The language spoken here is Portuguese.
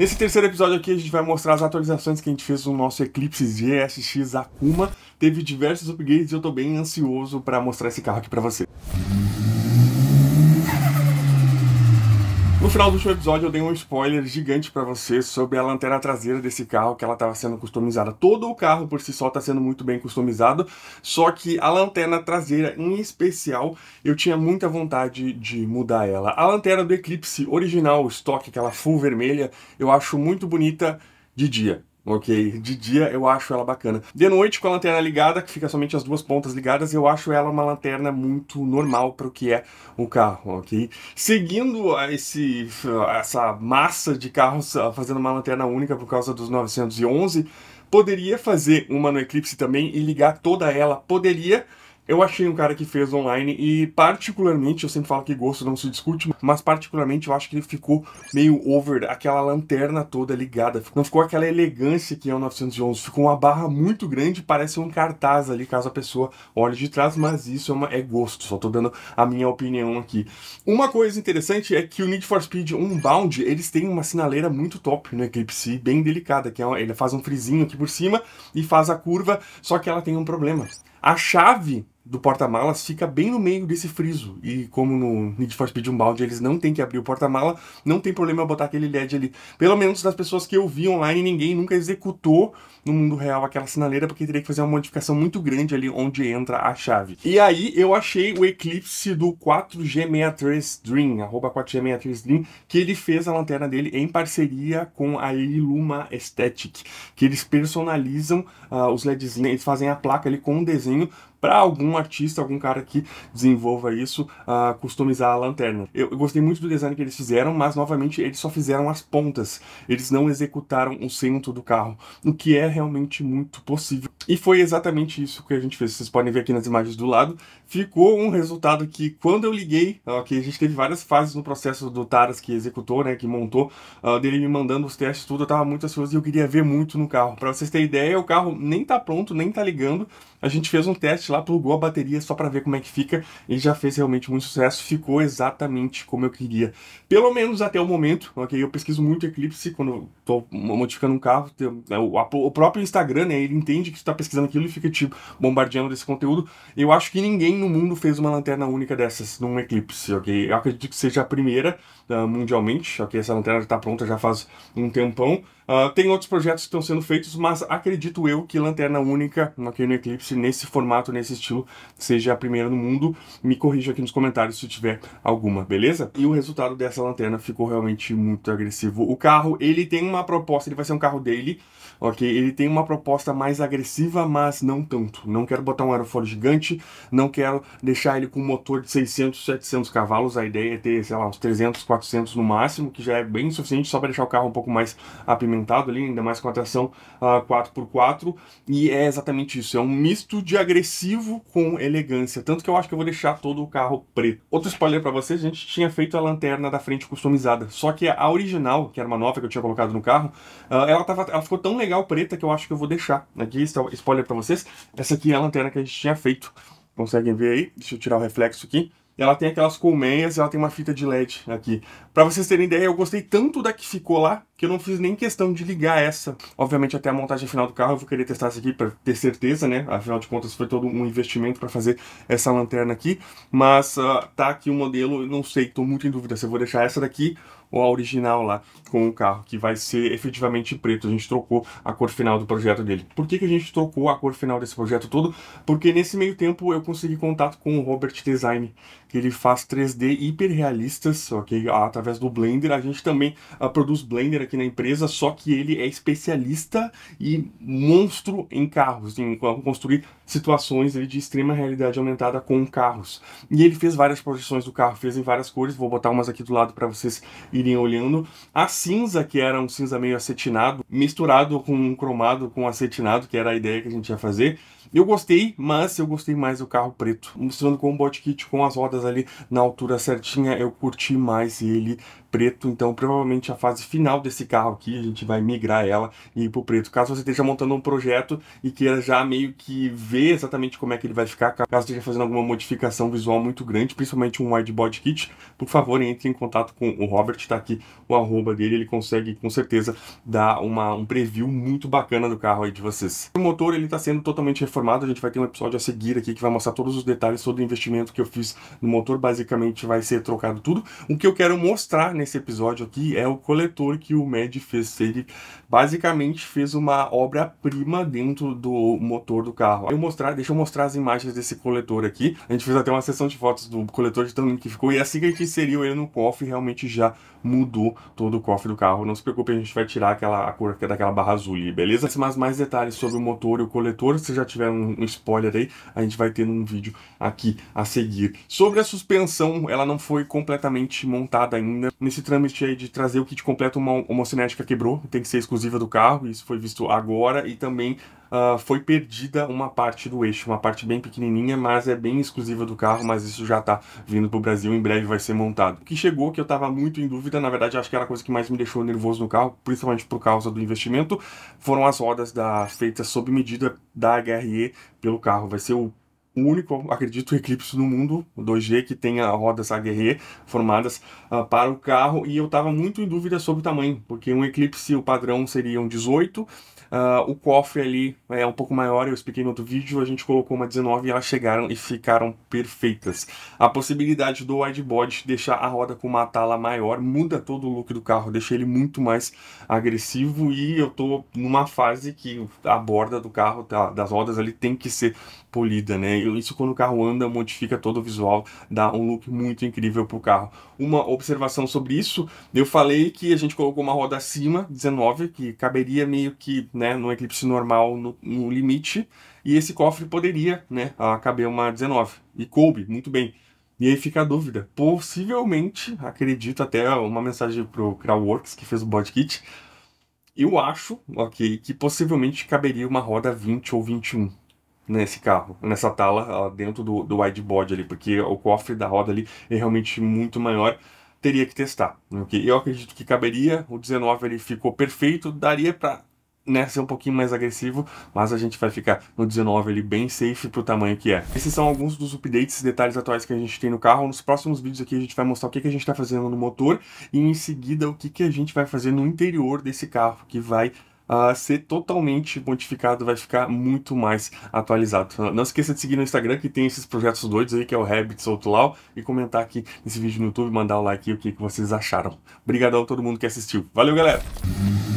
Nesse terceiro episódio aqui, a gente vai mostrar as atualizações que a gente fez no nosso Eclipse GSX Akuma. Teve diversos upgrades e eu tô bem ansioso para mostrar esse carro aqui para você. Música No final do último episódio eu dei um spoiler gigante para você sobre a lanterna traseira desse carro, que ela estava sendo customizada. Todo o carro por si só está sendo muito bem customizado, só que a lanterna traseira em especial, eu tinha muita vontade de mudar ela. A lanterna do Eclipse original, o estoque, aquela full vermelha, eu acho muito bonita de dia ok? De dia eu acho ela bacana. De noite, com a lanterna ligada, que fica somente as duas pontas ligadas, eu acho ela uma lanterna muito normal para o que é o carro, ok? Seguindo esse, essa massa de carros fazendo uma lanterna única por causa dos 911, poderia fazer uma no Eclipse também e ligar toda ela, poderia eu achei um cara que fez online e particularmente, eu sempre falo que gosto não se discute, mas particularmente eu acho que ele ficou meio over, aquela lanterna toda ligada. Não ficou aquela elegância que é o 911, ficou uma barra muito grande, parece um cartaz ali, caso a pessoa olhe de trás, mas isso é, uma, é gosto, só tô dando a minha opinião aqui. Uma coisa interessante é que o Need for Speed Unbound, eles têm uma sinaleira muito top no Eclipse, bem delicada, que é uma, ele faz um frizinho aqui por cima e faz a curva, só que ela tem um problema. A chave do porta-malas fica bem no meio desse friso. E como no Need for Speed Unbound eles não tem que abrir o porta-mala, não tem problema botar aquele LED ali. Pelo menos das pessoas que eu vi online, ninguém nunca executou no mundo real aquela sinaleira, porque teria que fazer uma modificação muito grande ali onde entra a chave. E aí eu achei o Eclipse do 4G63 Dream, arroba 4G63 Dream, que ele fez a lanterna dele em parceria com a Iluma Aesthetic, que eles personalizam uh, os LEDs, eles fazem a placa ali com um desenho para algum artista, algum cara que desenvolva isso, uh, customizar a lanterna. Eu, eu, gostei muito do design que eles fizeram, mas novamente eles só fizeram as pontas, eles não executaram o centro do carro, o que é realmente muito possível. E foi exatamente isso que a gente fez, vocês podem ver aqui nas imagens do lado, ficou um resultado que quando eu liguei, ok, a gente teve várias fases no processo do Taras que executou, né, que montou, uh, dele me mandando os testes, tudo, eu tava muito ansioso e eu queria ver muito no carro. Para vocês terem ideia, o carro nem tá pronto, nem tá ligando, a gente fez um teste lá, plugou a bateria só para ver como é que fica e já fez realmente muito sucesso. Ficou exatamente como eu queria. Pelo menos até o momento, ok? Eu pesquiso muito Eclipse quando estou modificando um carro. Né, o próprio Instagram, né? Ele entende que tu tá pesquisando aquilo e fica tipo bombardeando desse conteúdo. Eu acho que ninguém no mundo fez uma lanterna única dessas num Eclipse, ok? Eu acredito que seja a primeira uh, mundialmente, ok? Essa lanterna já tá pronta já faz um tempão. Uh, tem outros projetos que estão sendo feitos, mas acredito eu que lanterna única, ok? No Eclipse nesse formato, nesse estilo, seja a primeira no mundo. Me corrija aqui nos comentários se tiver alguma, beleza? E o resultado dessa lanterna ficou realmente muito agressivo. O carro, ele tem uma proposta, ele vai ser um carro dele, ok? Ele tem uma proposta mais agressiva, mas não tanto. Não quero botar um aerofólio gigante, não quero deixar ele com um motor de 600, 700 cavalos. A ideia é ter, sei lá, uns 300, 400 no máximo, que já é bem suficiente só para deixar o carro um pouco mais apimentado ali, ainda mais com a tração uh, ah, 4x4. E é exatamente isso, é um misto misto de agressivo com elegância. Tanto que eu acho que eu vou deixar todo o carro preto. Outro spoiler para vocês, a gente tinha feito a lanterna da frente customizada. Só que a original, que era uma nova que eu tinha colocado no carro, ah, ela, tava, ela ficou tão legal preta que eu acho que eu vou deixar. Aqui, é spoiler para vocês, essa aqui é a lanterna que a gente tinha feito. Conseguem ver aí? Deixa eu tirar o reflexo aqui ela tem aquelas colmeias, ela tem uma fita de LED aqui. Para vocês terem ideia, eu gostei tanto da que ficou lá, que eu não fiz nem questão de ligar essa. Obviamente até a montagem final do carro eu vou querer testar essa aqui para ter certeza, né? Afinal de contas foi todo um investimento para fazer essa lanterna aqui, mas uh, tá aqui o modelo, não sei, estou muito em dúvida se eu vou deixar essa daqui ou a original lá com o carro, que vai ser efetivamente preto. A gente trocou a cor final do projeto dele. Por que, que a gente trocou a cor final desse projeto todo? Porque nesse meio tempo eu consegui contato com o Robert Design, que ele faz 3D hiperrealistas, ok? Através do Blender. A gente também uh, produz Blender aqui na empresa, só que ele é especialista e monstro em carros, em construir situações ele, de extrema realidade aumentada com carros. E ele fez várias projeções do carro, fez em várias cores. Vou botar umas aqui do lado para vocês iriam olhando. A cinza, que era um cinza meio acetinado, misturado com um cromado com acetinado, que era a ideia que a gente ia fazer. Eu gostei, mas eu gostei mais do carro preto. Mostrando com o bot kit, com as rodas ali na altura certinha, eu curti mais ele preto, então provavelmente a fase final desse carro aqui, a gente vai migrar ela e ir pro preto. Caso você esteja montando um projeto e queira já meio que ver exatamente como é que ele vai ficar, caso esteja fazendo alguma modificação visual muito grande, principalmente um wide body kit, por favor, entre em contato com o Robert, tá aqui o arroba dele, ele consegue com certeza dar uma, um preview muito bacana do carro aí de vocês. O motor, ele tá sendo totalmente reformado, a gente vai ter um episódio a seguir aqui que vai mostrar todos os detalhes, todo o investimento que eu fiz no motor, basicamente vai ser trocado tudo. O que eu quero mostrar nesse episódio aqui é o coletor que o Mad fez. Ele basicamente fez uma obra-prima dentro do motor do carro. Eu mostrar, deixa eu mostrar as imagens desse coletor aqui. A gente fez até uma sessão de fotos do coletor de tamanho que ficou. E assim que a gente inseriu ele no cofre, realmente já mudou todo o cofre do carro. Não se preocupe, a gente vai tirar aquela a cor é daquela barra azul ali, beleza? Mas mais detalhes sobre o motor e o coletor, se já tiver um, um spoiler aí, a gente vai ter num vídeo aqui a seguir. Sobre a suspensão, ela não foi completamente montada ainda nesse trâmite aí de trazer o kit completo, uma homocinética quebrou, tem que ser exclusiva do carro, isso foi visto agora, e também uh, foi perdida uma parte do eixo, uma parte bem pequenininha, mas é bem exclusiva do carro, mas isso já tá vindo pro Brasil, em breve vai ser montado. O que chegou, que eu tava muito em dúvida, na verdade acho que era a coisa que mais me deixou nervoso no carro, principalmente por causa do investimento, foram as rodas da, feitas sob medida da HRE pelo carro, vai ser o o único, acredito, eclipse no mundo, o 2G, que tenha rodas AGR formadas uh, para o carro, e eu estava muito em dúvida sobre o tamanho, porque um eclipse, o padrão seria um 18, uh, ah, o cofre ali é um pouco maior, eu expliquei no outro vídeo, a gente colocou uma 19 e elas chegaram e ficaram perfeitas. A possibilidade do widebody deixar a roda com uma tala maior muda todo o look do carro, deixa ele muito mais agressivo, e eu estou numa fase que a borda do carro, tá, das rodas ali, tem que ser polida, né? incrível. Isso quando o carro anda, modifica todo o visual, dá um look muito incrível pro carro. Uma observação sobre isso, eu falei que a gente colocou uma roda acima, 19, que caberia meio que, né, no eclipse normal, no, no limite, e esse cofre poderia, né, caber uma 19. E coube, muito bem. E aí fica a dúvida. Possivelmente, acredito até uma mensagem pro Crowworks, que fez o body kit, eu acho, ok, que possivelmente caberia uma roda 20 ou 21 nesse carro, nessa tala dentro do, do body ali, porque o cofre da roda ali é realmente muito maior. Teria que testar. Né, okay? Eu acredito que caberia, o 19 ele ficou perfeito, daria para né, ser um pouquinho mais agressivo, mas a gente vai ficar no 19 ele bem safe para o tamanho que é. Esses são alguns dos updates, detalhes atuais que a gente tem no carro. Nos próximos vídeos aqui a gente vai mostrar o que, que a gente está fazendo no motor e em seguida o que, que a gente vai fazer no interior desse carro, que vai uh, ser totalmente modificado, vai ficar muito mais atualizado. Não esqueça de seguir no Instagram que tem esses projetos doidos aí, que é o Rabbit Outlaw, e comentar aqui nesse vídeo no YouTube, mandar o like e o que, que vocês acharam. Obrigadão a todo mundo que assistiu. Valeu, galera!